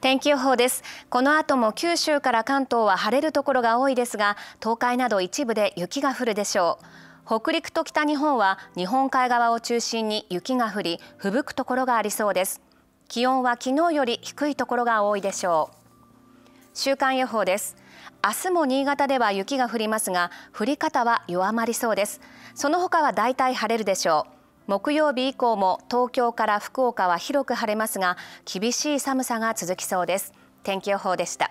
天気予報ですこの後も九州から関東は晴れるところが多いですが東海など一部で雪が降るでしょう北陸と北日本は日本海側を中心に雪が降り吹雪くところがありそうです気温は昨日より低いところが多いでしょう週間予報です明日も新潟では雪が降りますが降り方は弱まりそうですその他はだいたい晴れるでしょう木曜日以降も東京から福岡は広く晴れますが厳しい寒さが続きそうです天気予報でした